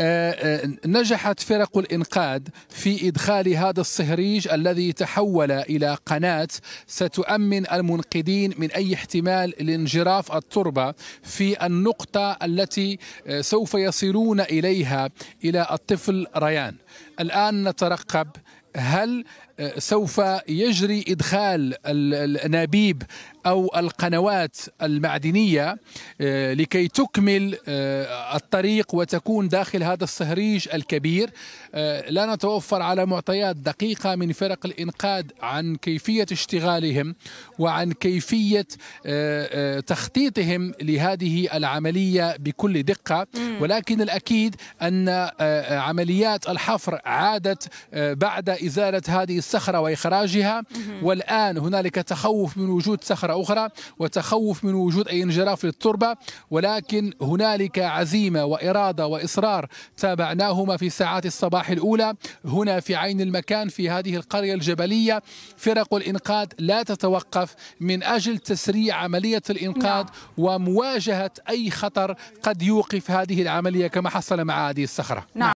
آه، آه، نجحت فرق الإنقاذ في إدخال هذا الصهريج الذي تحول إلى قناة ستؤمن المنقذين من أي احتمال لانجراف التربة في النقطة التي آه، سوف يصلون إليها إلى الطفل ريان الآن نترقب هل آه، سوف يجري إدخال الأنابيب أو القنوات المعدنية آه، لكي تكمل آه، الطريق وتكون داخل هذا الصهريج الكبير لا نتوفر على معطيات دقيقة من فرق الإنقاذ عن كيفية اشتغالهم وعن كيفية تخطيطهم لهذه العملية بكل دقة ولكن الأكيد أن آه، آه، عمليات الحفر عادت آه، بعد إزالة هذه الصخرة وإخراجها والآن هنالك تخوف من وجود صخرة أخرى وتخوف من وجود أي انجراف للتربة ولكن هنالك عزيمة وإرادة وإصرار تابعناهما في ساعات الصباح الأولى هنا في عين المكان في هذه القرية الجبلية فرق الإنقاذ لا تتوقف من أجل تسريع عملية الإنقاذ نعم. ومواجهة أي خطر قد يوقف هذه العملية كما حصل مع هذه الصخرة نعم.